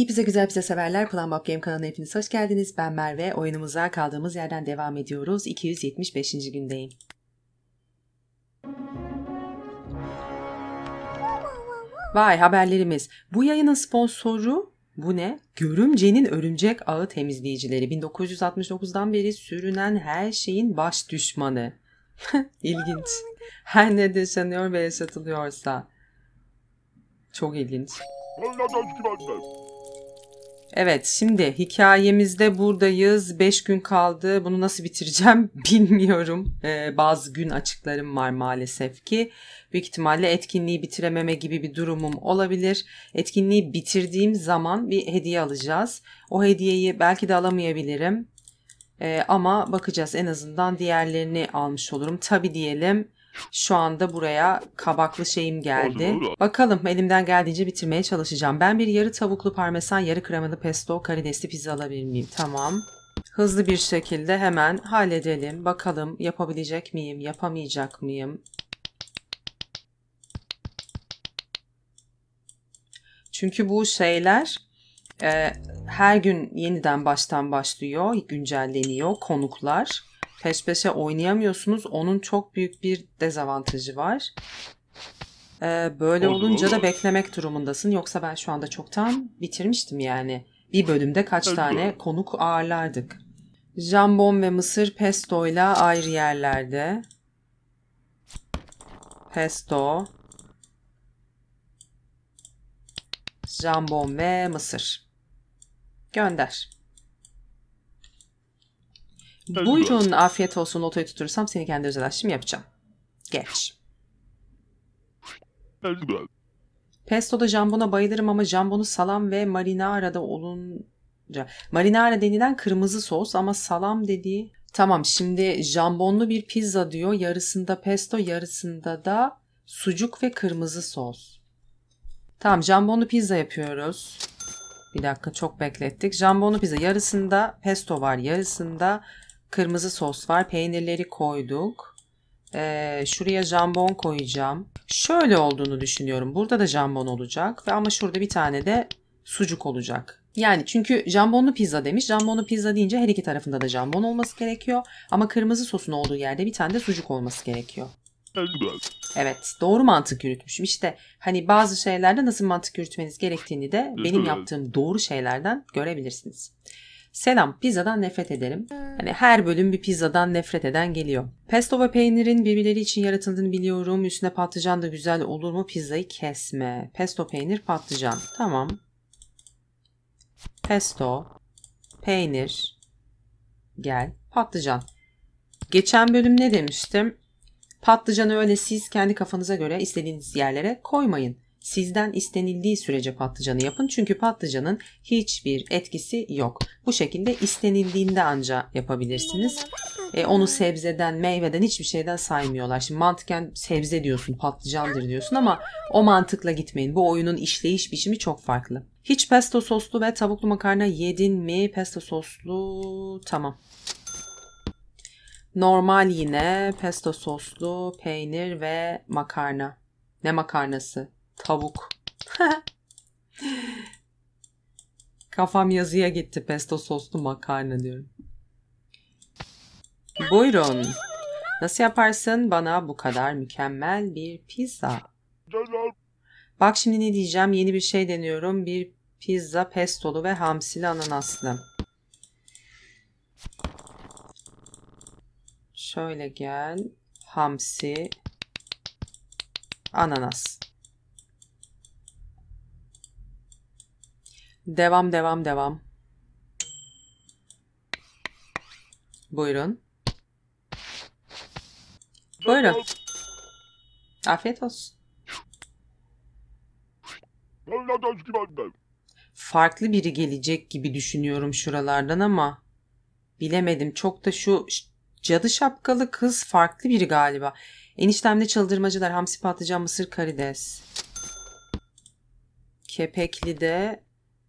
İyi bize güzel bize severler. Kullanbap Game kanalına hepiniz hoş geldiniz. Ben Merve. Oyunumuza kaldığımız yerden devam ediyoruz. 275. gündeyim. Vay haberlerimiz. Bu yayının sponsoru bu ne? Görümcenin örümcek ağı temizleyicileri. 1969'dan beri sürünen her şeyin baş düşmanı. İlginç. Her ne yaşanıyor ve yaşatılıyorsa. Çok ilginç. Evet şimdi hikayemizde buradayız. 5 gün kaldı. Bunu nasıl bitireceğim bilmiyorum. Ee, bazı gün açıklarım var maalesef ki. Büyük ihtimalle etkinliği bitirememe gibi bir durumum olabilir. Etkinliği bitirdiğim zaman bir hediye alacağız. O hediyeyi belki de alamayabilirim. Ee, ama bakacağız en azından diğerlerini almış olurum. Tabi diyelim şu anda buraya kabaklı şeyim geldi. Bakalım elimden geldiğince bitirmeye çalışacağım. Ben bir yarı tavuklu parmesan, yarı kremalı pesto, karidesli pizza alabilir miyim? Tamam. Hızlı bir şekilde hemen halledelim. Bakalım yapabilecek miyim, yapamayacak mıyım? Çünkü bu şeyler e, her gün yeniden baştan başlıyor, güncelleniyor konuklar peş peşe oynayamıyorsunuz. Onun çok büyük bir dezavantajı var. Ee, böyle olur, olunca olur. da beklemek durumundasın. Yoksa ben şu anda çoktan bitirmiştim yani. Bir bölümde kaç evet. tane konuk ağırlardık. Jambon ve mısır pestoyla ayrı yerlerde. Pesto. Jambon ve mısır. Gönder. Buyurun bu. afiyet olsun lotoyu tutursam seni kendi özel aşçım yapacağım. Geç. Pesto da jambona bayılırım ama jambonu salam ve marinara'da olunca... Marinara denilen kırmızı sos ama salam dediği... Tamam şimdi jambonlu bir pizza diyor. Yarısında pesto yarısında da sucuk ve kırmızı sos. Tamam jambonlu pizza yapıyoruz. Bir dakika çok beklettik. Jambonlu pizza yarısında pesto var yarısında Kırmızı sos var. Peynirleri koyduk. Ee, şuraya jambon koyacağım. Şöyle olduğunu düşünüyorum. Burada da jambon olacak ve ama şurada bir tane de sucuk olacak. Yani çünkü jambonlu pizza demiş. Jambonlu pizza deyince her iki tarafında da jambon olması gerekiyor. Ama kırmızı sosun olduğu yerde bir tane de sucuk olması gerekiyor. Evet doğru mantık yürütmüşüm. İşte hani bazı şeylerde nasıl mantık yürütmeniz gerektiğini de benim yaptığım doğru şeylerden görebilirsiniz. Selam, pizzadan nefret ederim. Hani her bölüm bir pizzadan nefret eden geliyor. Pesto ve peynirin birbirleri için yaratıldığını biliyorum. Üstüne patlıcan da güzel olur mu? Pizzayı kesme. Pesto, peynir, patlıcan. Tamam. Pesto, peynir, gel, patlıcan. Geçen bölüm ne demiştim? Patlıcanı öyle siz kendi kafanıza göre istediğiniz yerlere koymayın. Sizden istenildiği sürece patlıcanı yapın çünkü patlıcanın hiçbir etkisi yok. Bu şekilde istenildiğinde anca yapabilirsiniz. E, onu sebzeden, meyveden hiçbir şeyden saymıyorlar. Şimdi mantıken sebze diyorsun, patlıcandır diyorsun ama o mantıkla gitmeyin. Bu oyunun işleyiş biçimi çok farklı. Hiç pesto soslu ve tavuklu makarna yedin mi? Pesto soslu tamam. Normal yine pesto soslu peynir ve makarna. Ne makarnası? Tavuk. Kafam yazıya gitti. Pesto soslu makarna diyorum. Buyurun. Nasıl yaparsın bana bu kadar mükemmel bir pizza? Bak şimdi ne diyeceğim. Yeni bir şey deniyorum. Bir pizza pestolu ve hamsili ananaslı. Şöyle gel. Hamsi. Ananas. Devam devam devam. Buyurun. Buyurun. Afiyet olsun. Farklı biri gelecek gibi düşünüyorum şuralardan ama bilemedim. Çok da şu cadı şapkalı kız farklı biri galiba. Eniştemde çıldırmacılar, hamsi patlıcan, mısır karides. Kepekli de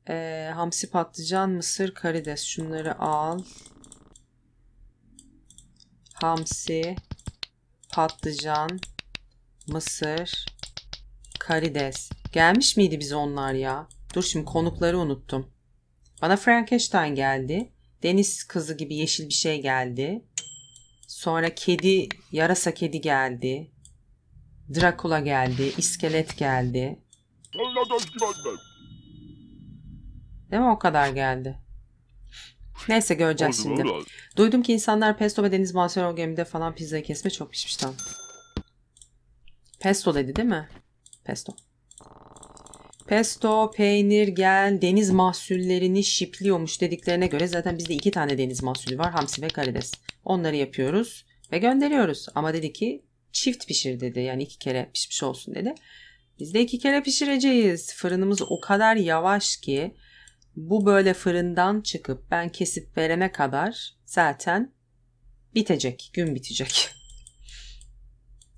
e, hamsi patlıcan, mısır, karides. Şunları al. Hamsi, patlıcan, mısır, karides. Gelmiş miydi bize onlar ya? Dur şimdi konukları unuttum. Bana Frankenstein geldi. Deniz kızı gibi yeşil bir şey geldi. Sonra kedi, yarasa kedi geldi. Drakula geldi, iskelet geldi. Değil mi? O kadar geldi. Neyse göreceğiz Olsun, şimdi. Olur. Duydum ki insanlar pesto ve deniz mansiyon gemide falan pizzayı kesme çok pişmiş tam. Pesto dedi değil mi? Pesto. Pesto, peynir, gel, deniz mahsullerini şipliyormuş dediklerine göre zaten bizde iki tane deniz mahsulü var. Hamsi ve karides. Onları yapıyoruz ve gönderiyoruz. Ama dedi ki çift pişir dedi. Yani iki kere pişmiş olsun dedi. Biz de iki kere pişireceğiz. Fırınımız o kadar yavaş ki bu böyle fırından çıkıp ben kesip verene kadar zaten bitecek, gün bitecek.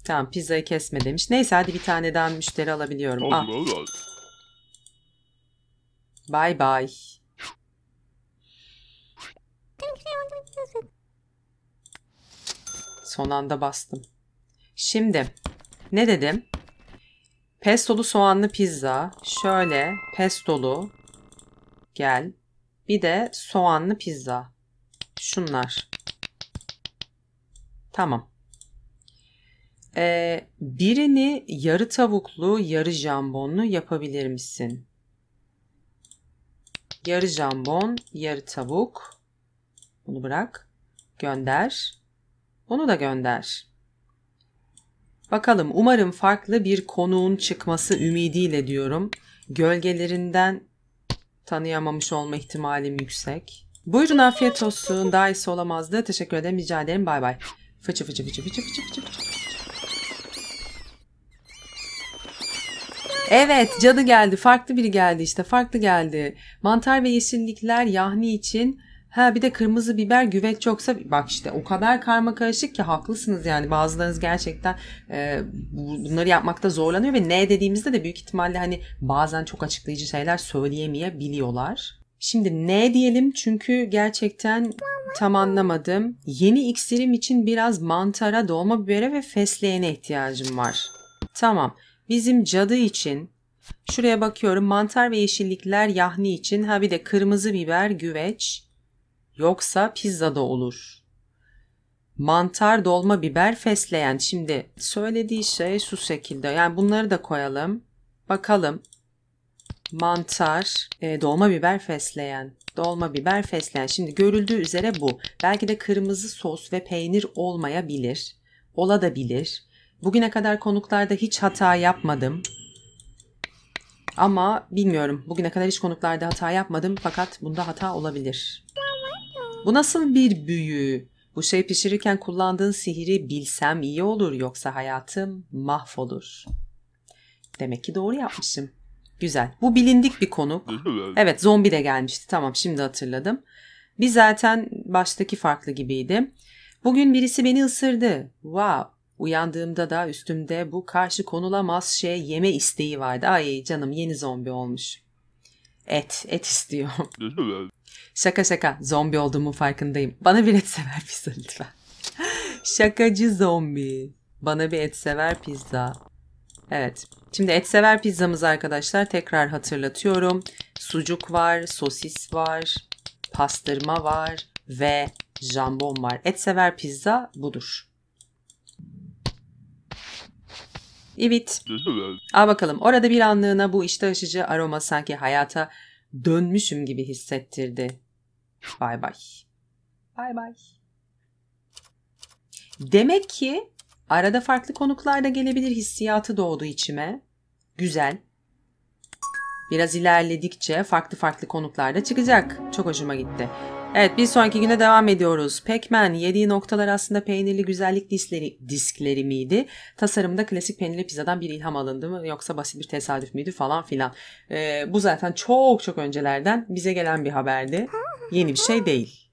tamam pizzayı kesme demiş. Neyse hadi bir tane daha müşteri alabiliyorum. Al. Bye bye. Son anda bastım. Şimdi ne dedim? Pestolu soğanlı pizza, şöyle pestolu gel. Bir de soğanlı pizza. Şunlar. Tamam. Ee, birini yarı tavuklu, yarı jambonlu yapabilir misin? Yarı jambon, yarı tavuk. Bunu bırak. Gönder. Bunu da gönder. Bakalım umarım farklı bir konuğun çıkması ümidiyle diyorum. Gölgelerinden tanıyamamış olma ihtimalim yüksek. Buyurun afiyet olsun. Daha iyisi olamazdı. Teşekkür ederim. Rica ederim. Bay bay. Fıçı fıçı fıçı fıçı fıçı fıçı Evet canı geldi. Farklı biri geldi işte. Farklı geldi. Mantar ve yeşillikler Yahni için Ha bir de kırmızı biber güveç çoksa bak işte o kadar karma karışık ki haklısınız yani bazılarınız gerçekten e, bunları yapmakta zorlanıyor ve ne dediğimizde de büyük ihtimalle hani bazen çok açıklayıcı şeyler söyleyemeyebiliyorlar. Şimdi ne diyelim çünkü gerçekten tam anlamadım. Yeni iksirim için biraz mantara, dolma bibere ve fesleğene ihtiyacım var. Tamam. Bizim cadı için şuraya bakıyorum mantar ve yeşillikler yahni için ha bir de kırmızı biber, güveç, Yoksa pizza da olur. Mantar, dolma, biber, fesleğen. Şimdi söylediği şey şu şekilde. Yani bunları da koyalım. Bakalım. Mantar, e, dolma biber, fesleğen. Dolma biber, fesleğen. Şimdi görüldüğü üzere bu. Belki de kırmızı sos ve peynir olmayabilir. Ola da bilir. Bugüne kadar konuklarda hiç hata yapmadım. Ama bilmiyorum. Bugüne kadar hiç konuklarda hata yapmadım fakat bunda hata olabilir. Bu nasıl bir büyü? Bu şey pişirirken kullandığın sihiri bilsem iyi olur yoksa hayatım mahvolur. Demek ki doğru yapmışım. Güzel. Bu bilindik bir konuk. Evet zombi de gelmişti. Tamam şimdi hatırladım. Bir zaten baştaki farklı gibiydi. Bugün birisi beni ısırdı. Wow. Uyandığımda da üstümde bu karşı konulamaz şey yeme isteği vardı. Ay canım yeni zombi olmuş. Et, et istiyor. Şaka şaka zombi olduğumu farkındayım. Bana bir et sever pizza lütfen. Şakacı zombi. Bana bir et sever pizza. Evet. Şimdi et sever pizzamız arkadaşlar tekrar hatırlatıyorum. Sucuk var, sosis var, pastırma var ve jambon var. Et sever pizza budur. Evet. Al bakalım. Orada bir anlığına bu iştah açıcı aroma sanki hayata dönmüşüm gibi hissettirdi. Bay bay. Bay bay. Demek ki arada farklı konuklar da gelebilir hissiyatı doğdu içime. Güzel. Biraz ilerledikçe farklı farklı konuklar da çıkacak. Çok hoşuma gitti. Evet bir sonraki güne devam ediyoruz. Pac-Man yediği noktalar aslında peynirli güzellik disleri, diskleri miydi? Tasarımda klasik peynirli pizzadan bir ilham alındı mı yoksa basit bir tesadüf müydü falan filan. Ee, bu zaten çok çok öncelerden bize gelen bir haberdi. Yeni bir şey değil.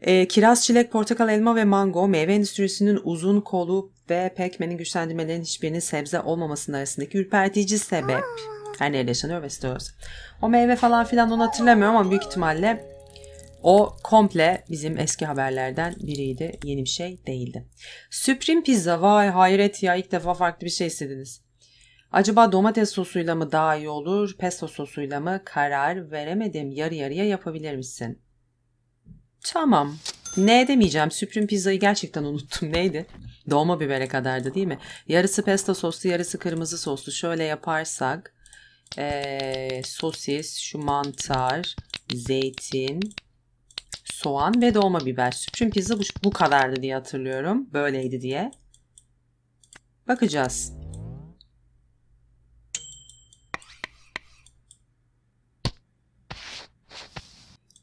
E, kiraz, çilek, portakal, elma ve mango meyve endüstrisinin uzun kolu ve pekmenin güçlendirmelerinin hiçbirinin sebze olmamasının arasındaki ürpertici sebep. Her neyle yaşanıyor ve istiyoruz. O meyve falan filan onu hatırlamıyorum ama büyük ihtimalle o komple bizim eski haberlerden biriydi. Yeni bir şey değildi. Supreme pizza vay hayret ya ilk defa farklı bir şey istediniz. Acaba domates sosuyla mı daha iyi olur, pesto sosuyla mı karar veremedim. Yarı yarıya yapabilir misin? Tamam. Ne demeyeceğim. Supreme pizzayı gerçekten unuttum. Neydi? Dolma bibere kadardı değil mi? Yarısı pesto soslu, yarısı kırmızı soslu. Şöyle yaparsak ee, sosis, şu mantar, zeytin, soğan ve dolma biber. Supreme pizza bu, bu kadardı diye hatırlıyorum. Böyleydi diye. Bakacağız.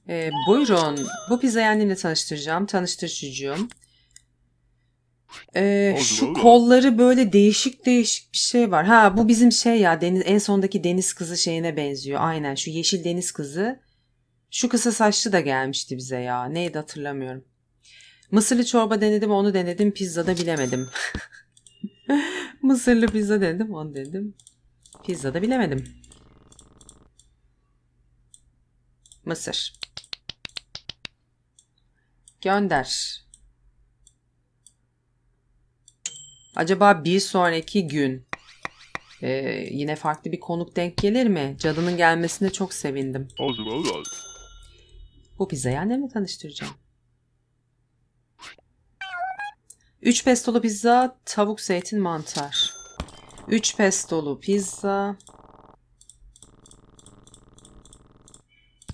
Ee, buyurun. Bu pizzayı annemle tanıştıracağım. Tanıştır çocuğum. Ee, şu kolları böyle değişik değişik bir şey var. Ha bu bizim şey ya deniz, en sondaki deniz kızı şeyine benziyor. Aynen şu yeşil deniz kızı şu kısa saçlı da gelmişti bize ya. Neydi hatırlamıyorum. Mısırlı çorba denedim onu denedim. Pizza da bilemedim. Mısırlı pizza denedim onu denedim. Pizza da bilemedim. Mısır. Gönder. Acaba bir sonraki gün e, yine farklı bir konuk denk gelir mi? Cadının gelmesine çok sevindim. Olur olur. Bu pizzayı annemle tanıştıracağım. Üç pestolu pizza, tavuk, zeytin, mantar. Üç pestolu pizza.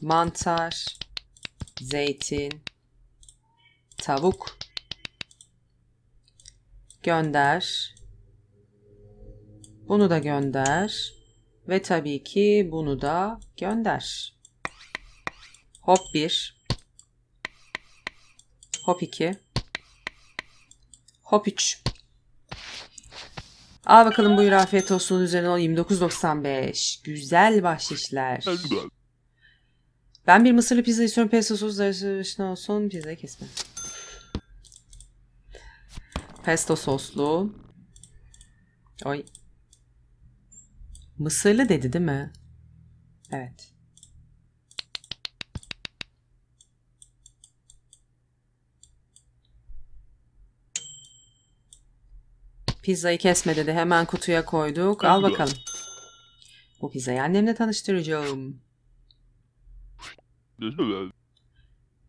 Mantar, zeytin, tavuk. Gönder. Bunu da gönder. Ve tabii ki bunu da gönder. Hop 1. Hop 2. Hop 3. Al bakalım buyur afiyet olsun üzerine o 29.95. Güzel bahşişler. Ben bir mısırlı pizza istiyorum. Pesto sos dışına olsun. Pizza kesme. Pesto soslu. Oy. Mısırlı dedi değil mi? Evet. Pizzayı kesme dedi. Hemen kutuya koyduk. Al bakalım. Bu pizzayı annemle tanıştıracağım.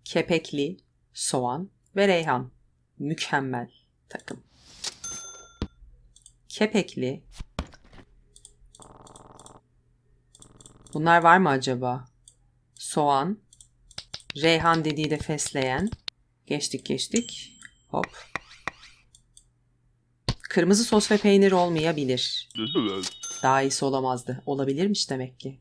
Kepekli, soğan ve reyhan. Mükemmel takım. Kepekli. Bunlar var mı acaba? Soğan. Reyhan dediği de fesleğen. Geçtik geçtik. Hop. Kırmızı sos ve peynir olmayabilir. Daha iyisi olamazdı. Olabilirmiş demek ki.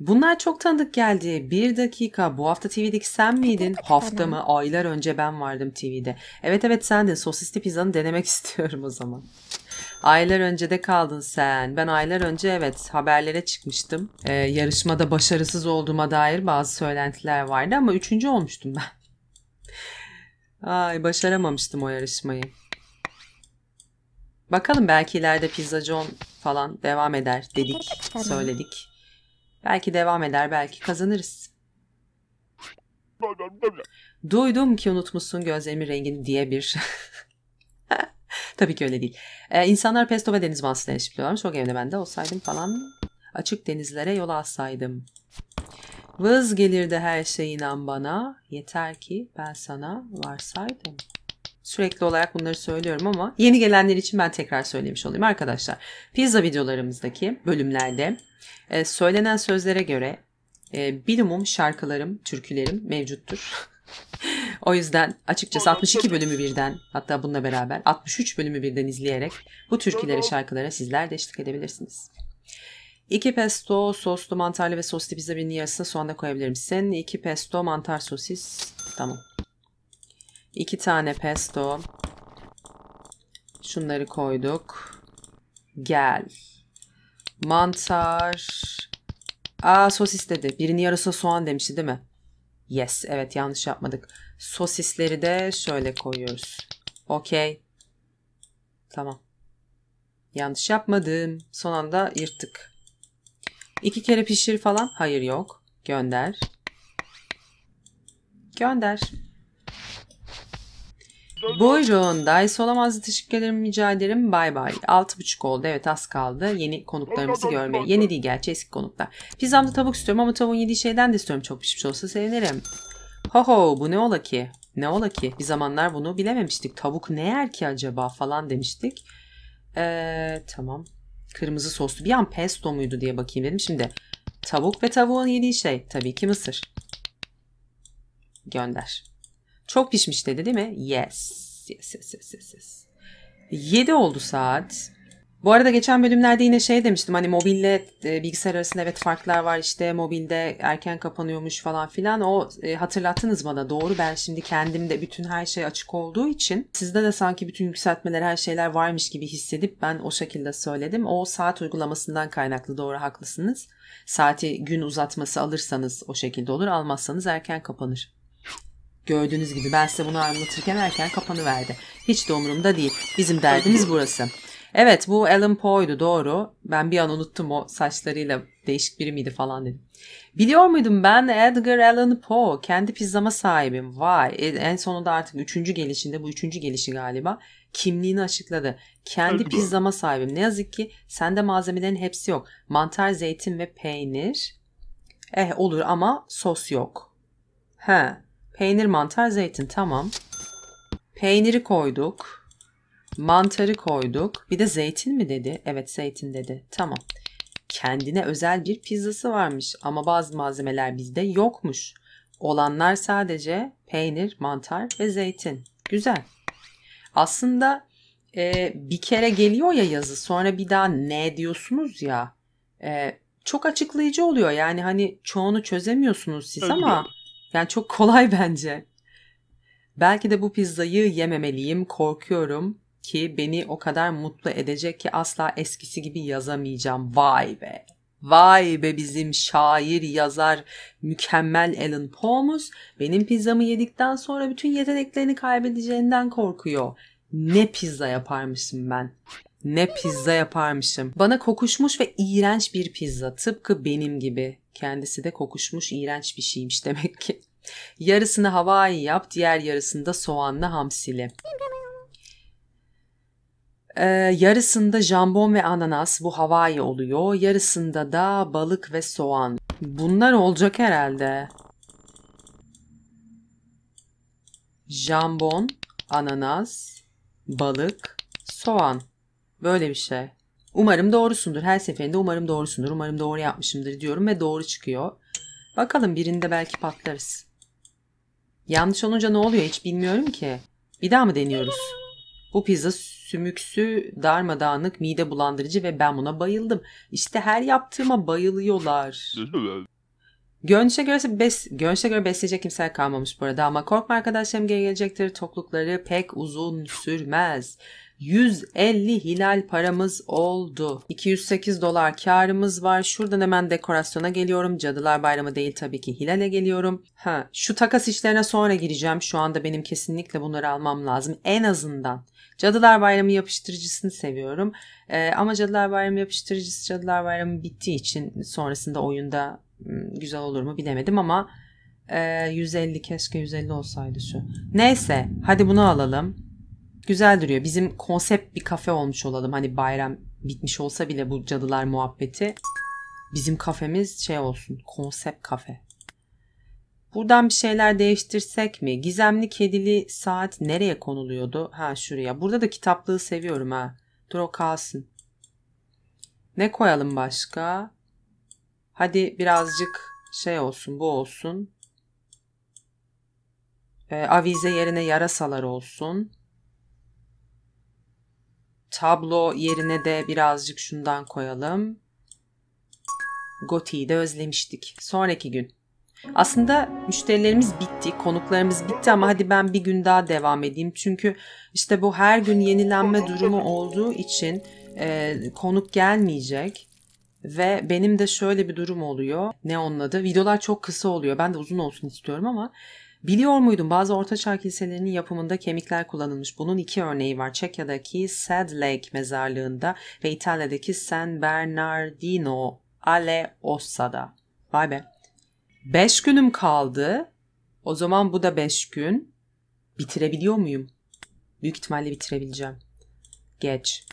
Bunlar çok tanıdık geldi. Bir dakika. Bu hafta TV'deki sen miydin? Hafta mı? Aylar önce ben vardım TV'de. Evet evet sendin. Sosisli pizzanı denemek istiyorum o zaman. Aylar önce de kaldın sen. Ben aylar önce evet haberlere çıkmıştım. Ee, yarışmada başarısız olduğuma dair bazı söylentiler vardı ama üçüncü olmuştum ben. Ay başaramamıştım o yarışmayı. Bakalım belki ileride Pizza John falan devam eder dedik, söyledik. Belki devam eder, belki kazanırız. Duydum ki unutmuşsun gözlerimin rengini diye bir... Tabii ki öyle değil. Ee, insanlar pesto ve deniz mahsulleri eşitliyorlarmış. O gemide ben de olsaydım falan açık denizlere yol alsaydım. Vız gelirdi her şey inan bana. Yeter ki ben sana varsaydım. Sürekli olarak bunları söylüyorum ama yeni gelenler için ben tekrar söylemiş olayım arkadaşlar. Pizza videolarımızdaki bölümlerde e, söylenen sözlere göre bilumum e, şarkılarım, türkülerim mevcuttur. o yüzden açıkçası 62 bölümü birden hatta bununla beraber 63 bölümü birden izleyerek bu türkülere şarkılara sizler de eşlik edebilirsiniz. İki pesto soslu mantarlı ve soslu pizzaminin soğan da koyabilir Sen iki pesto mantar sosis. Tamam. 2 tane pesto. Şunları koyduk. Gel. Mantar. Aa sosis dedi. Birini yarısı soğan demişti değil mi? Yes. Evet yanlış yapmadık. Sosisleri de şöyle koyuyoruz. Okey. Tamam. Yanlış yapmadım. Son anda yırttık. İki kere pişir falan. Hayır yok. Gönder. Gönder. Buyurun. Dice olamaz. Teşekkür ederim. Rica ederim. Bay bay. 6.30 oldu. Evet az kaldı. Yeni konuklarımızı görmeye. Yeni değil gerçi eski konuklar. Pizzamda tavuk istiyorum ama tavuğun yediği şeyden de istiyorum. Çok pişmiş olsa sevinirim. Ho ho bu ne ola ki? Ne ola ki? Bir zamanlar bunu bilememiştik. Tavuk ne yer ki acaba falan demiştik. Ee, tamam. Kırmızı soslu. Bir an pesto muydu diye bakayım dedim. Şimdi tavuk ve tavuğun yediği şey tabii ki mısır. Gönder. Çok pişmiş dedi değil mi? Yes. Yes, yes, yes, yes. 7 oldu saat. Bu arada geçen bölümlerde yine şey demiştim hani mobille e, bilgisayar arasında evet farklar var işte mobilde erken kapanıyormuş falan filan o e, hatırlattınız bana doğru ben şimdi kendimde bütün her şey açık olduğu için sizde de sanki bütün yükseltmeler her şeyler varmış gibi hissedip ben o şekilde söyledim. O saat uygulamasından kaynaklı doğru haklısınız. Saati gün uzatması alırsanız o şekilde olur almazsanız erken kapanır. Gördüğünüz gibi ben size bunu anlatırken erken kapanıverdi. Hiç de umurumda değil. Bizim derdimiz burası. Evet bu Alan Poe'du doğru. Ben bir an unuttum o saçlarıyla değişik biri miydi falan dedim. Biliyor muydum ben Edgar Allan Poe kendi pizzama sahibim. Vay e, en sonunda artık üçüncü gelişinde bu üçüncü gelişi galiba kimliğini açıkladı. Kendi Edgar. pizzama sahibim. Ne yazık ki sende malzemelerin hepsi yok. Mantar, zeytin ve peynir. Eh olur ama sos yok. He. Peynir, mantar, zeytin tamam. Peyniri koyduk. Mantarı koyduk. Bir de zeytin mi dedi? Evet zeytin dedi. Tamam. Kendine özel bir pizzası varmış ama bazı malzemeler bizde yokmuş. Olanlar sadece peynir, mantar ve zeytin. Güzel. Aslında e, bir kere geliyor ya yazı sonra bir daha ne diyorsunuz ya. E, çok açıklayıcı oluyor yani hani çoğunu çözemiyorsunuz siz Öyle ama yani çok kolay bence. Belki de bu pizzayı yememeliyim, korkuyorum ki beni o kadar mutlu edecek ki asla eskisi gibi yazamayacağım. Vay be. Vay be bizim şair, yazar, mükemmel Alan Poe'muz benim pizzamı yedikten sonra bütün yeteneklerini kaybedeceğinden korkuyor. Ne pizza yaparmışım ben. Ne pizza yaparmışım. Bana kokuşmuş ve iğrenç bir pizza. Tıpkı benim gibi. Kendisi de kokuşmuş iğrenç bir şeymiş demek ki. Yarısını havai yap, diğer yarısını da soğanlı hamsili. Ee, yarısında jambon ve ananas bu havai oluyor. Yarısında da balık ve soğan. Bunlar olacak herhalde. Jambon, ananas, balık, soğan. Böyle bir şey. Umarım doğrusundur. Her seferinde umarım doğrusundur. Umarım doğru yapmışımdır diyorum ve doğru çıkıyor. Bakalım birinde belki patlarız. Yanlış olunca ne oluyor hiç bilmiyorum ki. Bir daha mı deniyoruz? Bu pizza sümüksü, darmadağınık, mide bulandırıcı ve ben buna bayıldım. İşte her yaptığıma bayılıyorlar. Gönç'e göre, bes Gönç'e göre besleyecek kimse kalmamış bu arada ama korkma arkadaşlarım geri gelecektir. Toklukları pek uzun sürmez. 150 hilal paramız oldu. 208 dolar karımız var. Şuradan hemen dekorasyona geliyorum. Cadılar Bayramı değil tabii ki hilale geliyorum. Ha, şu takas işlerine sonra gireceğim. Şu anda benim kesinlikle bunları almam lazım. En azından Cadılar Bayramı yapıştırıcısını seviyorum. Ee, ama Cadılar Bayramı yapıştırıcısı Cadılar Bayramı bittiği için sonrasında oyunda hmm, güzel olur mu bilemedim ama e, 150 keşke 150 olsaydı şu. Neyse hadi bunu alalım güzel duruyor. Bizim konsept bir kafe olmuş olalım. Hani bayram bitmiş olsa bile bu cadılar muhabbeti. Bizim kafemiz şey olsun. Konsept kafe. Buradan bir şeyler değiştirsek mi? Gizemli kedili saat nereye konuluyordu? Ha şuraya. Burada da kitaplığı seviyorum ha. Dur o kalsın. Ne koyalım başka? Hadi birazcık şey olsun bu olsun. E, avize yerine yarasalar olsun. Tablo yerine de birazcık şundan koyalım. Goti'yi de özlemiştik. Sonraki gün. Aslında müşterilerimiz bitti, konuklarımız bitti ama hadi ben bir gün daha devam edeyim. Çünkü işte bu her gün yenilenme durumu olduğu için e, konuk gelmeyecek. Ve benim de şöyle bir durum oluyor. Ne onun adı? Videolar çok kısa oluyor. Ben de uzun olsun istiyorum ama Biliyor muydun bazı ortaçağ kiliselerinin yapımında kemikler kullanılmış. Bunun iki örneği var. Çekya'daki Sad Lake mezarlığında ve İtalya'daki San Bernardino Ale Ossa'da. Vay be. Beş günüm kaldı. O zaman bu da beş gün. Bitirebiliyor muyum? Büyük ihtimalle bitirebileceğim. Geç.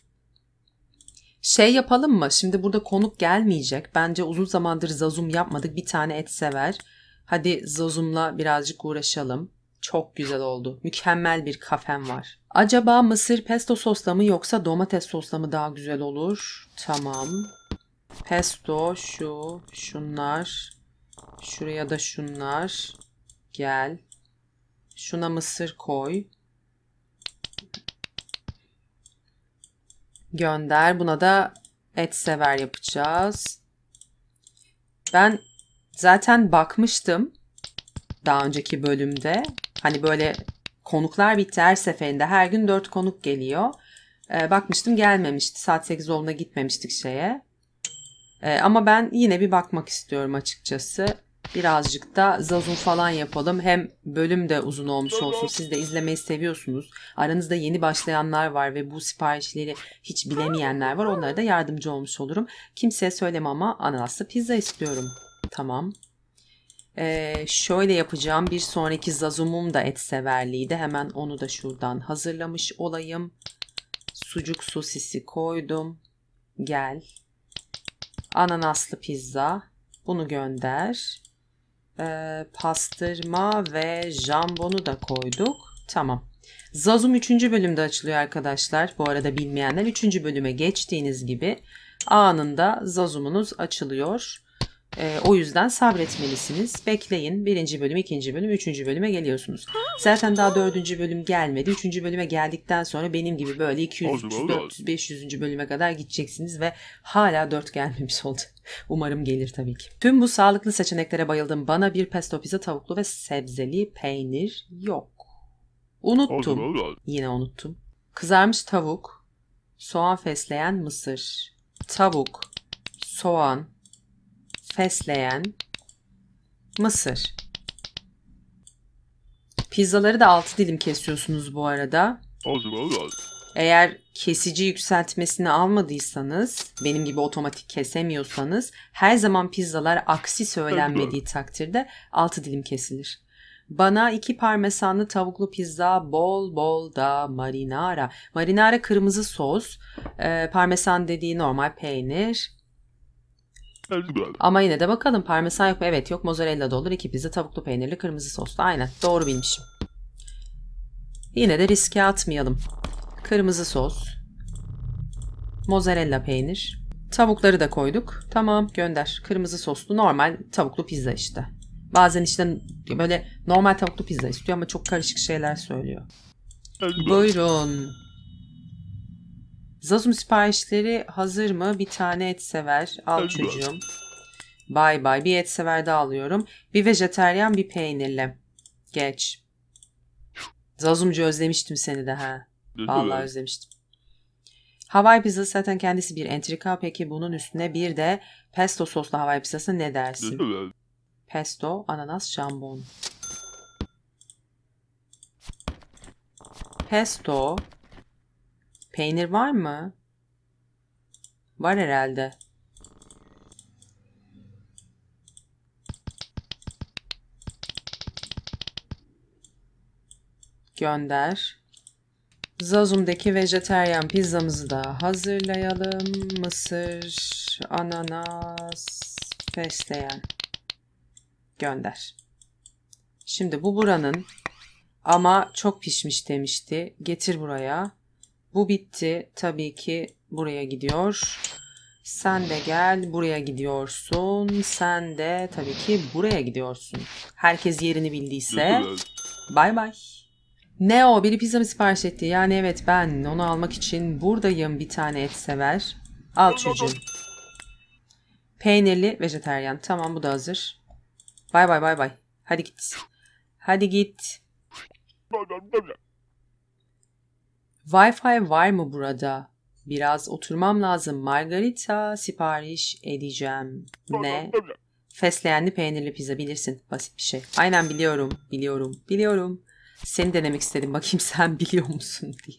Şey yapalım mı? Şimdi burada konuk gelmeyecek. Bence uzun zamandır zazum yapmadık. Bir tane et sever Hadi Zozum'la birazcık uğraşalım. Çok güzel oldu. Mükemmel bir kafem var. Acaba mısır pesto sosla mı yoksa domates sosla mı daha güzel olur? Tamam. Pesto, şu, şunlar. Şuraya da şunlar. Gel. Şuna mısır koy. Gönder. Buna da et sever yapacağız. Ben Zaten bakmıştım daha önceki bölümde. Hani böyle konuklar bitti her seferinde. Her gün dört konuk geliyor. Ee, bakmıştım gelmemişti. Saat 8 olduğunda gitmemiştik şeye. Ee, ama ben yine bir bakmak istiyorum açıkçası. Birazcık da zazun falan yapalım. Hem bölüm de uzun olmuş olsun. Siz de izlemeyi seviyorsunuz. Aranızda yeni başlayanlar var ve bu siparişleri hiç bilemeyenler var. Onlara da yardımcı olmuş olurum. Kimseye söyleme ama ananaslı pizza istiyorum. Tamam. Ee, şöyle yapacağım. Bir sonraki zazumum da et severliğiydi. Hemen onu da şuradan hazırlamış olayım. Sucuk sosisi koydum. Gel. Ananaslı pizza. Bunu gönder. Ee, pastırma ve jambonu da koyduk. Tamam. Zazum 3. bölümde açılıyor arkadaşlar. Bu arada bilmeyenler 3. bölüme geçtiğiniz gibi anında Zazum'unuz açılıyor. E, o yüzden sabretmelisiniz. Bekleyin. Birinci bölüm, ikinci bölüm, üçüncü bölüme geliyorsunuz. Zaten daha dördüncü bölüm gelmedi. Üçüncü bölüme geldikten sonra benim gibi böyle 200, 300, 400, 500. bölüme kadar gideceksiniz ve hala dört gelmemiş oldu. Umarım gelir tabii ki. Tüm bu sağlıklı seçeneklere bayıldım. Bana bir pesto pizza tavuklu ve sebzeli peynir yok. Unuttum. Yine unuttum. Kızarmış tavuk, soğan fesleğen mısır, tavuk, soğan, fesleğen, mısır. Pizzaları da 6 dilim kesiyorsunuz bu arada. Eğer kesici yükseltmesini almadıysanız, benim gibi otomatik kesemiyorsanız, her zaman pizzalar aksi söylenmediği takdirde 6 dilim kesilir. Bana iki parmesanlı tavuklu pizza, bol bol da marinara. Marinara kırmızı sos, parmesan dediği normal peynir, ama yine de bakalım parmesan yok mu? Evet yok mozzarella da olur. İki pizza tavuklu peynirli kırmızı soslu. Aynen doğru bilmişim. Yine de riske atmayalım. Kırmızı sos. Mozzarella peynir. Tavukları da koyduk. Tamam gönder. Kırmızı soslu normal tavuklu pizza işte. Bazen işte böyle normal tavuklu pizza istiyor ama çok karışık şeyler söylüyor. Buyurun. Zazum siparişleri hazır mı? Bir tane et sever. Al çocuğum. Bay bay. Bir et sever de alıyorum. Bir vejeteryan bir peynirli. Geç. Zazumcu özlemiştim seni de ha. Vallahi özlemiştim. Hawaii pizzası zaten kendisi bir entrika. Peki bunun üstüne bir de pesto soslu Hawaii pizzası ne dersin? pesto, ananas, jambon. Pesto, Peynir var mı? Var herhalde. Gönder. Zazum'daki vejeteryan pizzamızı da hazırlayalım. Mısır, ananas, fesleğen. Gönder. Şimdi bu buranın ama çok pişmiş demişti. Getir buraya. Bu bitti. Tabii ki buraya gidiyor. Sen de gel buraya gidiyorsun. Sen de tabii ki buraya gidiyorsun. Herkes yerini bildiyse. Bay bay. Ne o? Biri pizza mı sipariş etti? Yani evet ben onu almak için buradayım bir tane et sever. Al çocuğum. Peynirli vejeteryan. Tamam bu da hazır. Bay bay bay bay. Hadi git. Hadi git. Wi-Fi var mı burada? Biraz oturmam lazım. Margarita sipariş edeceğim. Ne? Fesleğenli peynirli pizza bilirsin. Basit bir şey. Aynen biliyorum, biliyorum, biliyorum. Seni denemek istedim. Bakayım sen biliyor musun diye.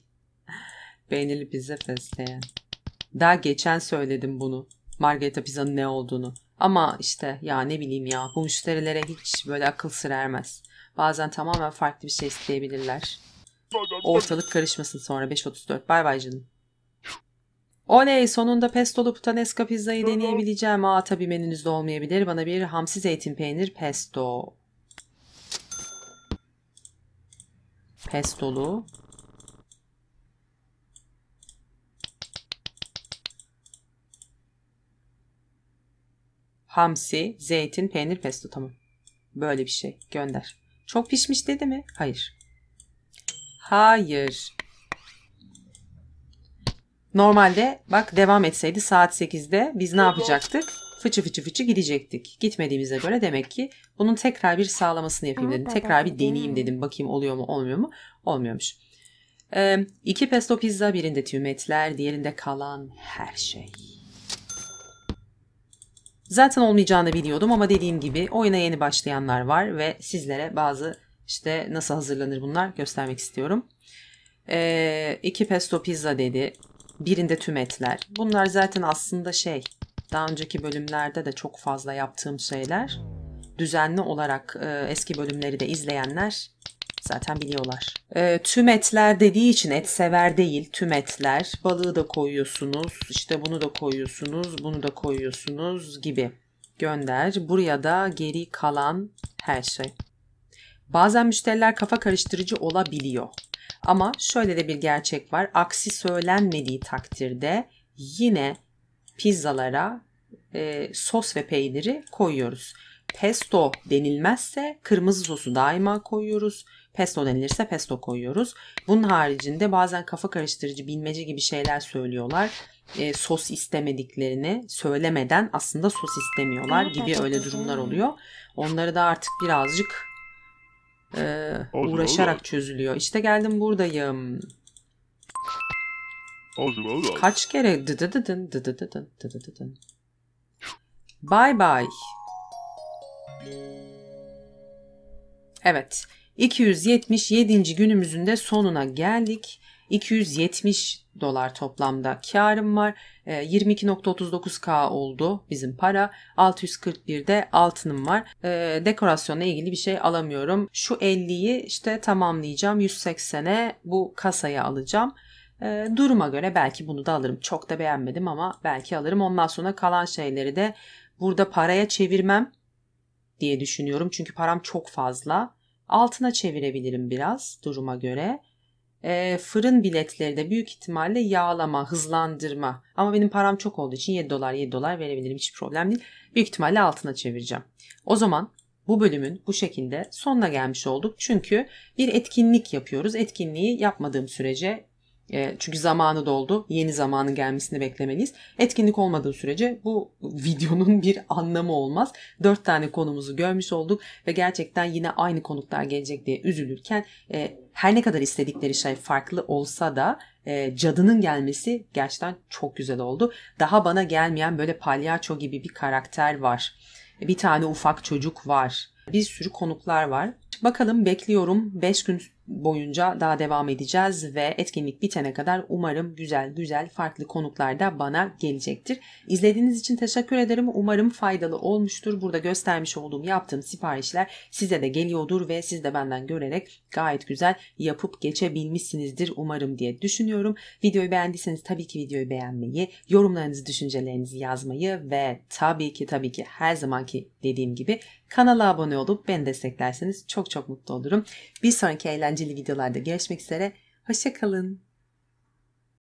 Peynirli pizza fesleğen. Daha geçen söyledim bunu. Margarita pizzanın ne olduğunu. Ama işte ya ne bileyim ya bu müşterilere hiç böyle akıl sır ermez. Bazen tamamen farklı bir şey isteyebilirler. Ortalık karışmasın sonra 5.34. Bay bay canım. Oley sonunda pestolu olup pizzayı deneyebileceğim. Aa tabii menünüzde olmayabilir. Bana bir hamsi zeytin peynir pesto. Pestolu. Hamsi, zeytin, peynir pesto tamam. Böyle bir şey. Gönder. Çok pişmiş dedi mi? Hayır. Hayır. Normalde bak devam etseydi saat 8'de biz ne yapacaktık? Fıçı fıçı fıçı gidecektik. Gitmediğimize göre demek ki bunun tekrar bir sağlamasını yapayım dedim. Tekrar bir deneyeyim dedim. Bakayım oluyor mu olmuyor mu? Olmuyormuş. Ee, iki pesto pizza birinde tüm etler diğerinde kalan her şey. Zaten olmayacağını biliyordum ama dediğim gibi oyuna yeni başlayanlar var ve sizlere bazı işte nasıl hazırlanır bunlar göstermek istiyorum. E, iki pesto pizza dedi. Birinde tüm etler. Bunlar zaten aslında şey daha önceki bölümlerde de çok fazla yaptığım şeyler. Düzenli olarak e, eski bölümleri de izleyenler zaten biliyorlar. E, tüm etler dediği için et sever değil tüm etler. Balığı da koyuyorsunuz işte bunu da koyuyorsunuz bunu da koyuyorsunuz gibi gönder. Buraya da geri kalan her şey. Bazen müşteriler kafa karıştırıcı olabiliyor. Ama şöyle de bir gerçek var. Aksi söylenmediği takdirde yine pizzalara e, sos ve peyniri koyuyoruz. Pesto denilmezse kırmızı sosu daima koyuyoruz. Pesto denilirse pesto koyuyoruz. Bunun haricinde bazen kafa karıştırıcı bilmece gibi şeyler söylüyorlar. E, sos istemediklerini söylemeden aslında sos istemiyorlar gibi öyle durumlar oluyor. Onları da artık birazcık e, Olur, uğraşarak olur. çözülüyor. İşte geldim buradayım. Olur olur. Kaç kere Bye bye. Evet. 277. günümüzün de sonuna geldik. 270 dolar toplamda karım var. 22.39k ee, oldu bizim para. 641'de altınım var. Ee, dekorasyonla ilgili bir şey alamıyorum. Şu 50'yi işte tamamlayacağım. 180'e bu kasaya alacağım. Ee, duruma göre belki bunu da alırım. Çok da beğenmedim ama belki alırım. Ondan sonra kalan şeyleri de burada paraya çevirmem diye düşünüyorum. Çünkü param çok fazla. Altına çevirebilirim biraz duruma göre e, fırın biletleri de büyük ihtimalle yağlama, hızlandırma. Ama benim param çok olduğu için 7 dolar 7 dolar verebilirim hiç problem değil. Büyük ihtimalle altına çevireceğim. O zaman bu bölümün bu şekilde sonuna gelmiş olduk. Çünkü bir etkinlik yapıyoruz. Etkinliği yapmadığım sürece e, çünkü zamanı doldu. Yeni zamanın gelmesini beklemeliyiz. Etkinlik olmadığı sürece bu videonun bir anlamı olmaz. Dört tane konumuzu görmüş olduk ve gerçekten yine aynı konuklar gelecek diye üzülürken e, her ne kadar istedikleri şey farklı olsa da e, cadının gelmesi gerçekten çok güzel oldu. Daha bana gelmeyen böyle palyaço gibi bir karakter var. Bir tane ufak çocuk var. Bir sürü konuklar var. Bakalım bekliyorum. 5 gün boyunca daha devam edeceğiz ve etkinlik bitene kadar umarım güzel güzel farklı konuklar da bana gelecektir. İzlediğiniz için teşekkür ederim. Umarım faydalı olmuştur. Burada göstermiş olduğum yaptığım siparişler size de geliyordur ve siz de benden görerek gayet güzel yapıp geçebilmişsinizdir umarım diye düşünüyorum. Videoyu beğendiyseniz tabii ki videoyu beğenmeyi, yorumlarınızı, düşüncelerinizi yazmayı ve tabii ki tabii ki her zamanki dediğim gibi Kanala abone olup beni desteklerseniz çok çok mutlu olurum. Bir sonraki eğlenceli videolarda görüşmek üzere. Hoşçakalın.